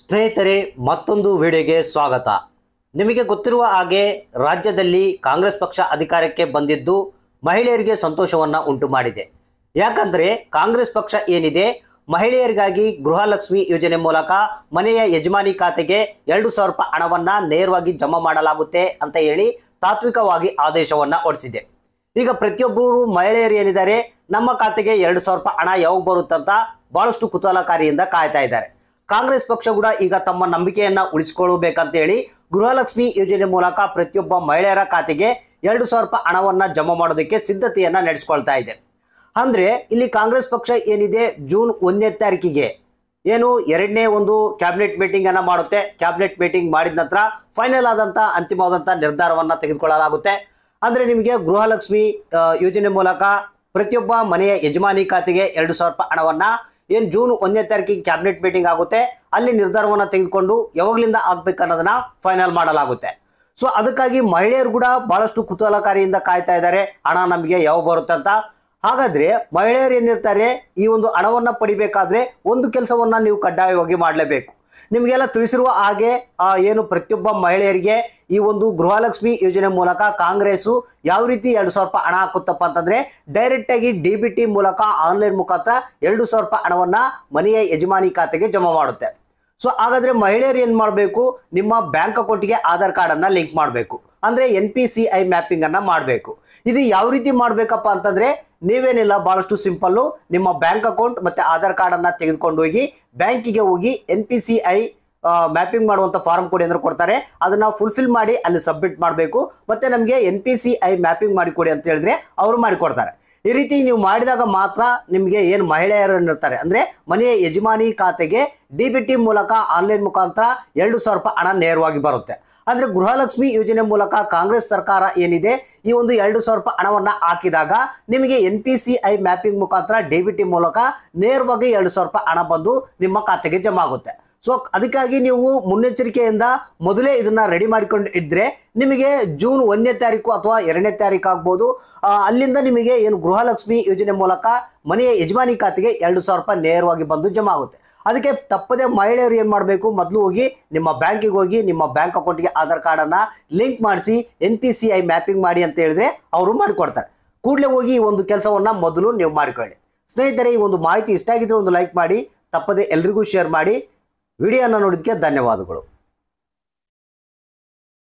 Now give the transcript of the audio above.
ಸ್ನೇಹಿತರೆ ಮತ್ತೊಂದು ವಿಡಿಯೋಗೆ ಸ್ವಾಗತ ನಿಮಗೆ ಗೊತ್ತಿರುವ ಹಾಗೆ ರಾಜ್ಯದಲ್ಲಿ ಕಾಂಗ್ರೆಸ್ ಪಕ್ಷ ಅಧಿಕಾರಕ್ಕೆ ಬಂದಿದ್ದು ಮಹಿಳೆಯರಿಗೆ ಸಂತೋಷವನ್ನು ಉಂಟು ಮಾಡಿದೆ ಯಾಕಂದರೆ ಕಾಂಗ್ರೆಸ್ ಪಕ್ಷ ಏನಿದೆ ಮಹಿಳೆಯರಿಗಾಗಿ ಗೃಹಲಕ್ಷ್ಮಿ ಯೋಜನೆ ಮೂಲಕ ಮನೆಯ ಯಜಮಾನಿ ಖಾತೆಗೆ ಎರಡು ಸಾವಿರ ರೂಪಾಯಿ ಹಣವನ್ನು ನೇರವಾಗಿ ಜಮಾ ಮಾಡಲಾಗುತ್ತೆ ಅಂತ ಹೇಳಿ ತಾತ್ವಿಕವಾಗಿ ಆದೇಶವನ್ನು ಹೊಡಿಸಿದೆ ಈಗ ಪ್ರತಿಯೊಬ್ಬರು ಮಹಿಳೆಯರು ಏನಿದ್ದಾರೆ ನಮ್ಮ ಖಾತೆಗೆ ಎರಡು ಸಾವಿರ ರೂಪಾಯಿ ಹಣ ಯಾವಾಗ ಬರುತ್ತಂತ ಬಹಳಷ್ಟು ಕುತೂಹಲಕಾರಿಯಿಂದ ಕಾಯ್ತಾ ಇದ್ದಾರೆ ಕಾಂಗ್ರೆಸ್ ಪಕ್ಷ ಕೂಡ ಈಗ ತಮ್ಮ ನಂಬಿಕೆಯನ್ನ ಉಳಿಸಿಕೊಳ್ಳಬೇಕಂತ ಹೇಳಿ ಗೃಹಲಕ್ಷ್ಮಿ ಯೋಜನೆ ಮೂಲಕ ಪ್ರತಿಯೊಬ್ಬ ಮಹಿಳೆಯರ ಖಾತೆಗೆ ಎರಡು ಸಾವಿರ ರೂಪಾಯಿ ಹಣವನ್ನ ಜಮಾ ಮಾಡೋದಕ್ಕೆ ಸಿದ್ಧತೆಯನ್ನ ನಡೆಸ್ಕೊಳ್ತಾ ಇದೆ ಅಂದ್ರೆ ಇಲ್ಲಿ ಕಾಂಗ್ರೆಸ್ ಪಕ್ಷ ಏನಿದೆ ಜೂನ್ ಒಂದನೇ ತಾರೀಕಿಗೆ ಏನು ಎರಡನೇ ಒಂದು ಕ್ಯಾಬಿನೆಟ್ ಮೀಟಿಂಗ್ ಅನ್ನ ಮಾಡುತ್ತೆ ಕ್ಯಾಬಿನೆಟ್ ಮೀಟಿಂಗ್ ಮಾಡಿದ ನಂತರ ಫೈನಲ್ ಆದಂತ ಅಂತಿಮವಾದಂತ ನಿರ್ಧಾರವನ್ನ ತೆಗೆದುಕೊಳ್ಳಲಾಗುತ್ತೆ ಅಂದ್ರೆ ನಿಮಗೆ ಗೃಹಲಕ್ಷ್ಮಿ ಯೋಜನೆ ಮೂಲಕ ಪ್ರತಿಯೊಬ್ಬ ಮನೆಯ ಯಜಮಾನಿ ಖಾತೆಗೆ ಎರಡು ಸಾವಿರ ರೂಪಾಯಿ ಹಣವನ್ನ ಏನು ಜೂನ್ ಒಂದನೇ ತಾರೀಕಿಗೆ ಕ್ಯಾಬಿನೆಟ್ ಮೀಟಿಂಗ್ ಆಗುತ್ತೆ ಅಲ್ಲಿ ನಿರ್ಧಾರವನ್ನು ತೆಗೆದುಕೊಂಡು ಯಾವಾಗಲಿಂದ ಆಗಬೇಕು ಅನ್ನೋದನ್ನ ಫೈನಲ್ ಮಾಡಲಾಗುತ್ತೆ ಸೊ ಅದಕ್ಕಾಗಿ ಮಹಿಳೆಯರು ಕೂಡ ಬಹಳಷ್ಟು ಕುತೂಹಲಕಾರಿಯಿಂದ ಕಾಯ್ತಾ ಇದ್ದಾರೆ ಹಣ ನಮಗೆ ಯಾವಾಗ ಬರುತ್ತೆ ಅಂತ ಹಾಗಾದರೆ ಮಹಿಳೆಯರು ಏನಿರ್ತಾರೆ ಈ ಒಂದು ಹಣವನ್ನು ಪಡಿಬೇಕಾದ್ರೆ ಒಂದು ಕೆಲಸವನ್ನು ನೀವು ಕಡ್ಡಾಯವಾಗಿ ಮಾಡಲೇಬೇಕು ನಿಮಗೆಲ್ಲ ತಿಳಿಸಿರುವ ಹಾಗೆ ಏನು ಪ್ರತಿಯೊಬ್ಬ ಮಹಿಳೆಯರಿಗೆ ಈ ಒಂದು ಗೃಹಲಕ್ಷ್ಮಿ ಯೋಜನೆ ಮೂಲಕ ಕಾಂಗ್ರೆಸ್ ಯಾವ ರೀತಿ ಎರಡು ಸಾವಿರ ರೂಪಾಯಿ ಹಣ ಹಾಕುತ್ತಪ್ಪ ಅಂತಂದ್ರೆ ಡೈರೆಕ್ಟ್ ಆಗಿ ಡಿ ಬಿ ಟಿ ಮೂಲಕ ಆನ್ಲೈನ್ ಮುಖಾಂತರ ಎರಡು ಸಾವಿರ ರೂಪಾಯಿ ಹಣವನ್ನ ಮನೆಯ ಯಜಮಾನಿ ಖಾತೆಗೆ ಜಮಾ ಮಾಡುತ್ತೆ ಸೊ ಹಾಗಾದ್ರೆ ಮಹಿಳೆಯರು ಏನ್ ಮಾಡಬೇಕು ನಿಮ್ಮ ಬ್ಯಾಂಕ್ ಅಕೌಂಟ್ಗೆ ಆಧಾರ್ ಕಾರ್ಡ್ ಅನ್ನ ಲಿಂಕ್ ಮಾಡಬೇಕು ಅಂದ್ರೆ N P C I mapping ಅನ್ನ ಮಾಡಬೇಕು ಇದು ಯಾವ ರೀತಿ ಮಾಡಬೇಕಪ್ಪ ಅಂತಂದ್ರೆ ನೀವೇನಿಲ್ಲ ಬಹಳಷ್ಟು ಸಿಂಪಲ್ಲು ನಿಮ್ಮ ಬ್ಯಾಂಕ್ ಅಕೌಂಟ್ ಮತ್ತೆ ಆಧಾರ್ ಕಾರ್ಡ್ ಅನ್ನ ತೆಗೆದುಕೊಂಡು ಹೋಗಿ ಬ್ಯಾಂಕಿಗೆ ಹೋಗಿ N P C I mapping ಮಾಡುವಂಥ ಫಾರ್ಮ್ ಕೊಡಿ ಅಂದ್ರೆ ಕೊಡ್ತಾರೆ ಅದನ್ನ ಫುಲ್ಫಿಲ್ ಮಾಡಿ ಅಲ್ಲಿ ಸಬ್ಮಿಟ್ ಮಾಡಬೇಕು ಮತ್ತೆ ನಮಗೆ N P C I mapping ಮಾಡಿಕೊಡಿ ಅಂತ ಹೇಳಿದ್ರೆ ಅವರು ಮಾಡಿಕೊಡ್ತಾರೆ ಈ ರೀತಿ ನೀವು ಮಾಡಿದಾಗ ಮಾತ್ರ ನಿಮಗೆ ಏನು ಮಹಿಳೆಯರನ್ನಿರ್ತಾರೆ ಅಂದರೆ ಮನೆಯ ಯಜಮಾನಿ ಖಾತೆಗೆ ಡಿ ಬಿ ಟಿ ಮೂಲಕ ಆನ್ಲೈನ್ ಮುಖಾಂತರ ಎರಡು ಸಾವಿರ ರೂಪಾಯಿ ಹಣ ನೇರವಾಗಿ ಬರುತ್ತೆ ಅಂದರೆ ಗೃಹಲಕ್ಷ್ಮಿ ಯೋಜನೆ ಮೂಲಕ ಕಾಂಗ್ರೆಸ್ ಸರ್ಕಾರ ಏನಿದೆ ಈ ಒಂದು ಎರಡು ಸಾವಿರ ರೂಪಾಯಿ ಹಣವನ್ನು ಹಾಕಿದಾಗ ನಿಮಗೆ N P C I mapping ಮುಖಾಂತರ ಡಿ ಬಿ ಟಿ ಮೂಲಕ ನೇರವಾಗಿ ಎರಡು ಸಾವಿರ ರೂಪಾಯಿ ಹಣ ಬಂದು ನಿಮ್ಮ ಖಾತೆಗೆ ಜಮಾ ಆಗುತ್ತೆ ಸೊ ಅದಕ್ಕಾಗಿ ನೀವು ಮುನ್ನೆಚ್ಚರಿಕೆಯಿಂದ ಮೊದಲೇ ಇದನ್ನ ರೆಡಿ ಮಾಡಿಕೊಂಡು ಇದ್ರೆ ನಿಮಗೆ ಜೂನ್ ಒಂದನೇ ತಾರೀಕು ಅಥವಾ ಎರಡನೇ ತಾರೀಕು ಆಗ್ಬೋದು ಅಲ್ಲಿಂದ ನಿಮಗೆ ಏನು ಗೃಹಲಕ್ಷ್ಮಿ ಯೋಜನೆ ಮೂಲಕ ಮನೆಯ ಯಜಮಾನಿ ಖಾತೆಗೆ ಎರಡು ಸಾವಿರ ರೂಪಾಯಿ ನೇರವಾಗಿ ಬಂದು ಜಮಾ ಆಗುತ್ತೆ ಅದಕ್ಕೆ ತಪ್ಪದೆ ಮಹಿಳೆಯರು ಏನು ಮಾಡಬೇಕು ಮೊದಲು ಹೋಗಿ ನಿಮ್ಮ ಬ್ಯಾಂಕಿಗೆ ಹೋಗಿ ನಿಮ್ಮ ಬ್ಯಾಂಕ್ ಅಕೌಂಟ್ಗೆ ಆಧಾರ್ ಕಾರ್ಡನ್ನು ಲಿಂಕ್ ಮಾಡಿಸಿ N P C I mapping ಮಾಡಿ ಅಂತ ಹೇಳಿದ್ರೆ ಅವರು ಮಾಡಿಕೊಡ್ತಾರೆ ಕೂಡಲೇ ಹೋಗಿ ಈ ಒಂದು ಕೆಲಸವನ್ನು ಮೊದಲು ನೀವು ಮಾಡಿಕೊಳ್ಳಿ ಸ್ನೇಹಿತರೆ ಈ ಒಂದು ಮಾಹಿತಿ ಇಷ್ಟ ಆಗಿದ್ರೆ ಒಂದು ಲೈಕ್ ಮಾಡಿ ತಪ್ಪದೆ ಎಲ್ರಿಗೂ ಶೇರ್ ಮಾಡಿ ವಿಡಿಯೋನ ನೋಡಿದ್ದಕ್ಕೆ ಧನ್ಯವಾದಗಳು